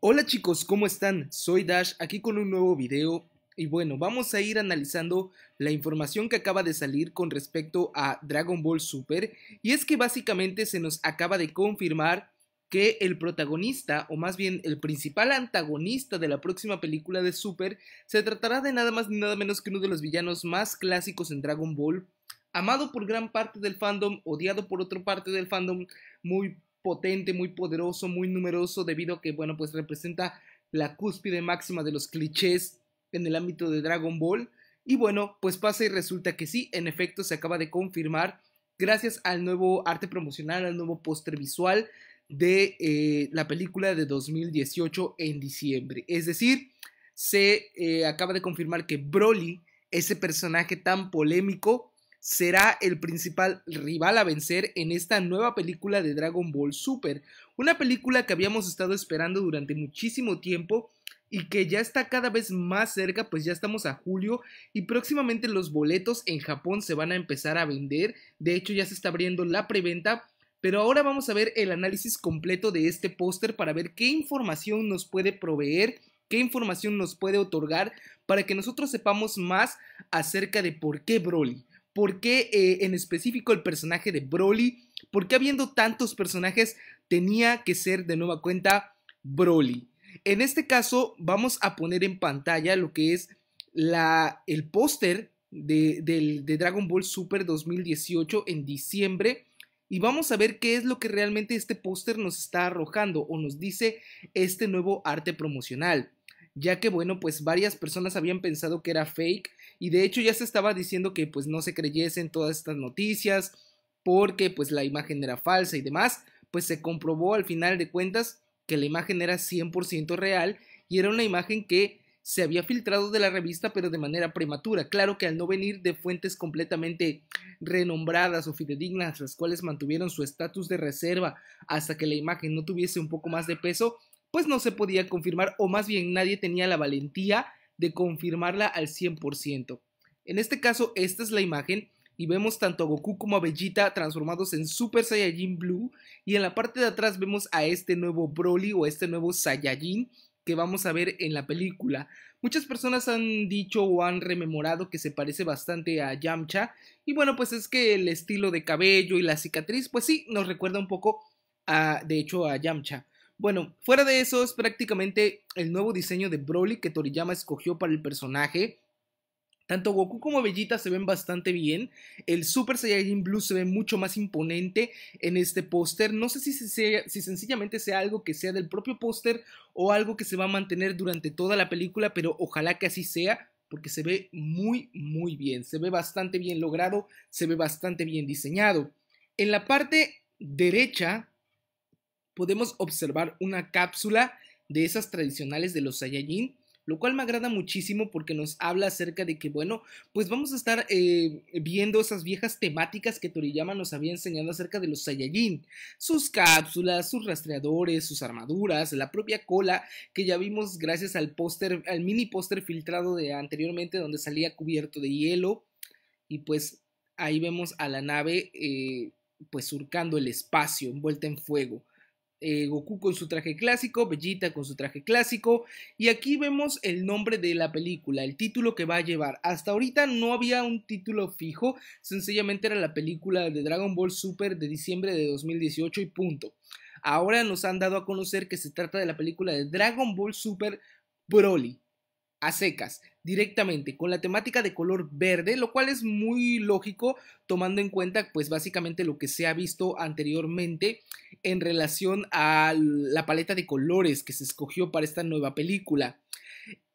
Hola chicos, ¿cómo están? Soy Dash, aquí con un nuevo video y bueno, vamos a ir analizando la información que acaba de salir con respecto a Dragon Ball Super y es que básicamente se nos acaba de confirmar que el protagonista, o más bien el principal antagonista de la próxima película de Super, se tratará de nada más ni nada menos que uno de los villanos más clásicos en Dragon Ball, amado por gran parte del fandom, odiado por otra parte del fandom, muy potente, muy poderoso, muy numeroso, debido a que, bueno, pues representa la cúspide máxima de los clichés en el ámbito de Dragon Ball. Y bueno, pues pasa y resulta que sí, en efecto, se acaba de confirmar gracias al nuevo arte promocional, al nuevo póster visual de eh, la película de 2018 en diciembre. Es decir, se eh, acaba de confirmar que Broly, ese personaje tan polémico, será el principal rival a vencer en esta nueva película de Dragon Ball Super, una película que habíamos estado esperando durante muchísimo tiempo y que ya está cada vez más cerca, pues ya estamos a julio y próximamente los boletos en Japón se van a empezar a vender, de hecho ya se está abriendo la preventa, pero ahora vamos a ver el análisis completo de este póster para ver qué información nos puede proveer, qué información nos puede otorgar para que nosotros sepamos más acerca de por qué Broly ¿Por qué eh, en específico el personaje de Broly? ¿Por qué habiendo tantos personajes tenía que ser de nueva cuenta Broly? En este caso vamos a poner en pantalla lo que es la, el póster de, de Dragon Ball Super 2018 en diciembre y vamos a ver qué es lo que realmente este póster nos está arrojando o nos dice este nuevo arte promocional ya que bueno pues varias personas habían pensado que era fake y de hecho ya se estaba diciendo que pues no se creyesen todas estas noticias porque pues la imagen era falsa y demás, pues se comprobó al final de cuentas que la imagen era 100% real y era una imagen que se había filtrado de la revista pero de manera prematura, claro que al no venir de fuentes completamente renombradas o fidedignas, las cuales mantuvieron su estatus de reserva hasta que la imagen no tuviese un poco más de peso, pues no se podía confirmar o más bien nadie tenía la valentía de confirmarla al 100%. En este caso, esta es la imagen y vemos tanto a Goku como a Vegeta transformados en Super Saiyajin Blue y en la parte de atrás vemos a este nuevo Broly o este nuevo Saiyajin que vamos a ver en la película. Muchas personas han dicho o han rememorado que se parece bastante a Yamcha y bueno pues es que el estilo de cabello y la cicatriz pues sí nos recuerda un poco a de hecho a Yamcha. Bueno, fuera de eso es prácticamente el nuevo diseño de Broly que Toriyama escogió para el personaje. Tanto Goku como Bellita se ven bastante bien. El Super Saiyajin Blue se ve mucho más imponente en este póster. No sé si, si sencillamente sea algo que sea del propio póster o algo que se va a mantener durante toda la película, pero ojalá que así sea porque se ve muy, muy bien. Se ve bastante bien logrado, se ve bastante bien diseñado. En la parte derecha podemos observar una cápsula de esas tradicionales de los Saiyajin, lo cual me agrada muchísimo porque nos habla acerca de que, bueno, pues vamos a estar eh, viendo esas viejas temáticas que Toriyama nos había enseñado acerca de los Saiyajin, sus cápsulas, sus rastreadores, sus armaduras, la propia cola que ya vimos gracias al póster, al mini póster filtrado de anteriormente donde salía cubierto de hielo y pues ahí vemos a la nave eh, pues surcando el espacio envuelta en fuego. Eh, Goku con su traje clásico, Bellita con su traje clásico, y aquí vemos el nombre de la película, el título que va a llevar. Hasta ahorita no había un título fijo, sencillamente era la película de Dragon Ball Super de diciembre de 2018 y punto. Ahora nos han dado a conocer que se trata de la película de Dragon Ball Super Broly a secas directamente con la temática de color verde, lo cual es muy lógico tomando en cuenta pues básicamente lo que se ha visto anteriormente en relación a la paleta de colores que se escogió para esta nueva película.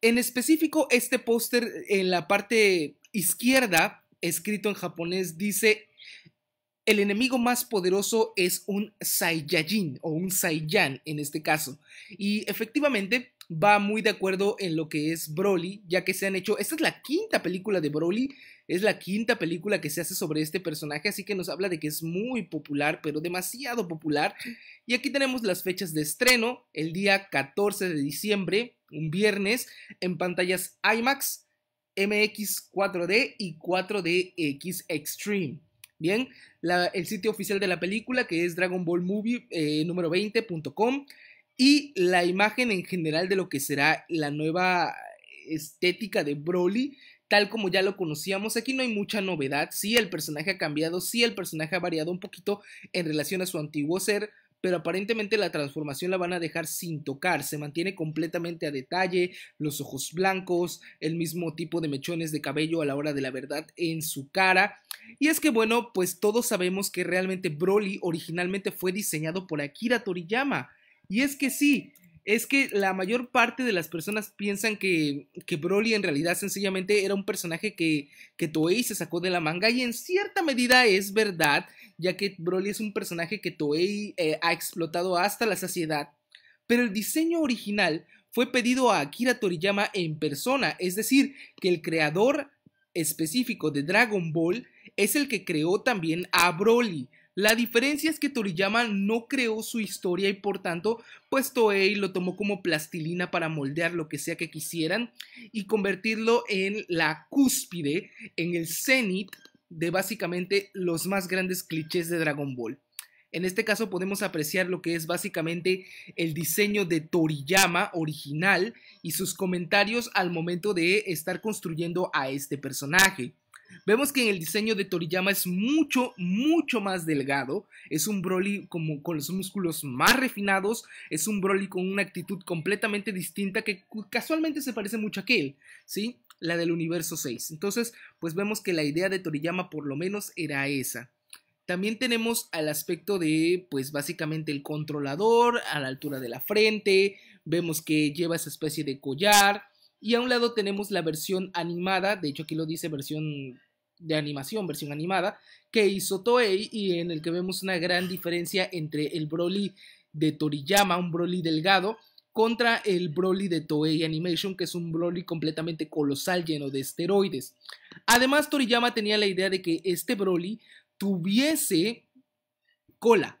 En específico, este póster en la parte izquierda, escrito en japonés, dice el enemigo más poderoso es un Saiyajin o un Saiyan en este caso. Y efectivamente, va muy de acuerdo en lo que es Broly, ya que se han hecho, esta es la quinta película de Broly, es la quinta película que se hace sobre este personaje, así que nos habla de que es muy popular, pero demasiado popular. Y aquí tenemos las fechas de estreno, el día 14 de diciembre, un viernes, en pantallas IMAX, MX 4D y 4DX Extreme. Bien, el sitio oficial de la película que es Dragon Ball Movie eh, número 20.com y la imagen en general de lo que será la nueva estética de Broly, tal como ya lo conocíamos. Aquí no hay mucha novedad, sí el personaje ha cambiado, sí el personaje ha variado un poquito en relación a su antiguo ser, pero aparentemente la transformación la van a dejar sin tocar, se mantiene completamente a detalle, los ojos blancos, el mismo tipo de mechones de cabello a la hora de la verdad en su cara. Y es que bueno, pues todos sabemos que realmente Broly originalmente fue diseñado por Akira Toriyama, y es que sí, es que la mayor parte de las personas piensan que, que Broly en realidad sencillamente era un personaje que, que Toei se sacó de la manga y en cierta medida es verdad, ya que Broly es un personaje que Toei eh, ha explotado hasta la saciedad, pero el diseño original fue pedido a Akira Toriyama en persona, es decir, que el creador específico de Dragon Ball es el que creó también a Broly, la diferencia es que Toriyama no creó su historia y por tanto, pues Toei lo tomó como plastilina para moldear lo que sea que quisieran y convertirlo en la cúspide, en el cenit de básicamente los más grandes clichés de Dragon Ball. En este caso podemos apreciar lo que es básicamente el diseño de Toriyama original y sus comentarios al momento de estar construyendo a este personaje. Vemos que en el diseño de Toriyama es mucho, mucho más delgado. Es un Broly como con los músculos más refinados. Es un Broly con una actitud completamente distinta que casualmente se parece mucho a aquel, ¿sí? La del universo 6. Entonces, pues vemos que la idea de Toriyama por lo menos era esa. También tenemos al aspecto de, pues básicamente el controlador a la altura de la frente. Vemos que lleva esa especie de collar y a un lado tenemos la versión animada, de hecho aquí lo dice versión de animación, versión animada, que hizo Toei y en el que vemos una gran diferencia entre el Broly de Toriyama, un Broly delgado, contra el Broly de Toei Animation, que es un Broly completamente colosal lleno de esteroides. Además, Toriyama tenía la idea de que este Broly tuviese cola,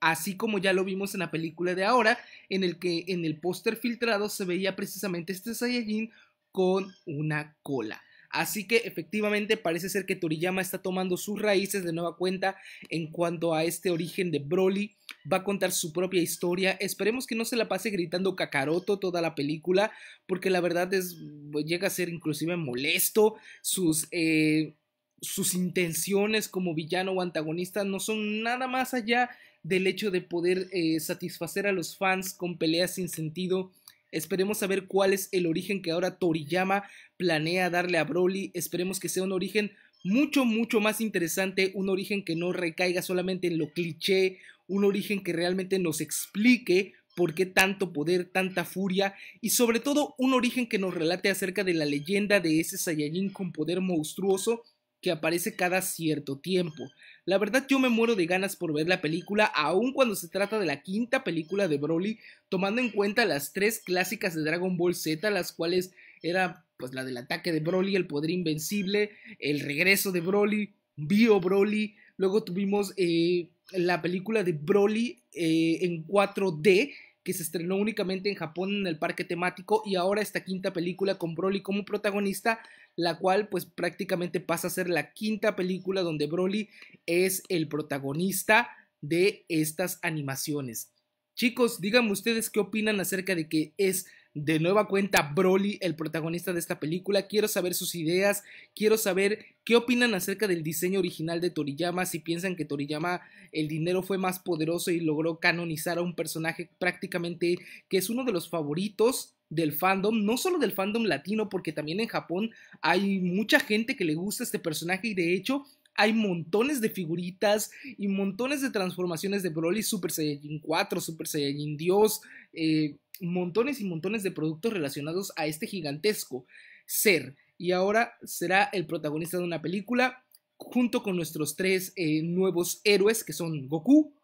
así como ya lo vimos en la película de ahora, en el que en el póster filtrado se veía precisamente este Saiyajin con una cola. Así que efectivamente parece ser que Toriyama está tomando sus raíces de nueva cuenta en cuanto a este origen de Broly. Va a contar su propia historia. Esperemos que no se la pase gritando cacaroto toda la película, porque la verdad es llega a ser inclusive molesto. Sus eh, sus intenciones como villano o antagonista no son nada más allá del hecho de poder eh, satisfacer a los fans con peleas sin sentido. Esperemos saber cuál es el origen que ahora Toriyama planea darle a Broly. Esperemos que sea un origen mucho, mucho más interesante, un origen que no recaiga solamente en lo cliché, un origen que realmente nos explique por qué tanto poder, tanta furia y sobre todo un origen que nos relate acerca de la leyenda de ese Saiyajin con poder monstruoso que aparece cada cierto tiempo. La verdad yo me muero de ganas por ver la película, aun cuando se trata de la quinta película de Broly, tomando en cuenta las tres clásicas de Dragon Ball Z, las cuales era pues la del ataque de Broly, el poder invencible, el regreso de Broly, Bio Broly, luego tuvimos eh, la película de Broly eh, en 4D, que se estrenó únicamente en Japón en el parque temático y ahora esta quinta película con Broly como protagonista la cual pues prácticamente pasa a ser la quinta película donde Broly es el protagonista de estas animaciones. Chicos, díganme ustedes qué opinan acerca de que es de nueva cuenta Broly el protagonista de esta película. Quiero saber sus ideas, quiero saber qué opinan acerca del diseño original de Toriyama, si piensan que Toriyama el dinero fue más poderoso y logró canonizar a un personaje prácticamente que es uno de los favoritos del fandom, no solo del fandom latino, porque también en Japón hay mucha gente que le gusta este personaje y de hecho hay montones de figuritas y montones de transformaciones de Broly, Super Saiyajin 4, Super Saiyajin Dios, eh, montones y montones de productos relacionados a este gigantesco ser. Y ahora será el protagonista de una película junto con nuestros tres eh, nuevos héroes que son Goku,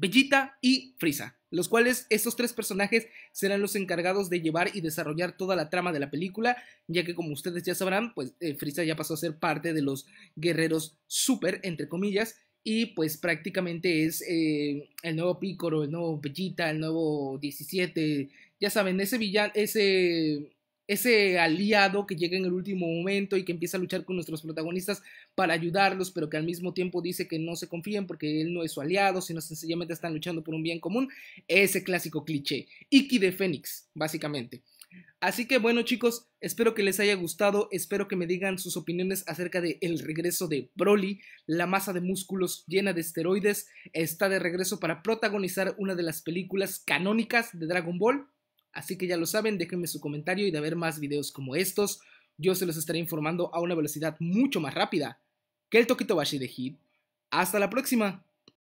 Bellita y Frisa, los cuales estos tres personajes serán los encargados de llevar y desarrollar toda la trama de la película, ya que como ustedes ya sabrán, pues eh, Frisa ya pasó a ser parte de los guerreros super, entre comillas, y pues prácticamente es eh, el nuevo Pícoro, el nuevo Bellita, el nuevo 17, ya saben, ese villano, ese ese aliado que llega en el último momento y que empieza a luchar con nuestros protagonistas para ayudarlos, pero que al mismo tiempo dice que no se confíen porque él no es su aliado, sino sencillamente están luchando por un bien común, ese clásico cliché, Iki de Fénix, básicamente. Así que bueno chicos, espero que les haya gustado, espero que me digan sus opiniones acerca de el regreso de Broly, la masa de músculos llena de esteroides está de regreso para protagonizar una de las películas canónicas de Dragon Ball, Así que ya lo saben, déjenme su comentario y de ver más videos como estos, yo se los estaré informando a una velocidad mucho más rápida que el toquito bashi de Hit. ¡Hasta la próxima!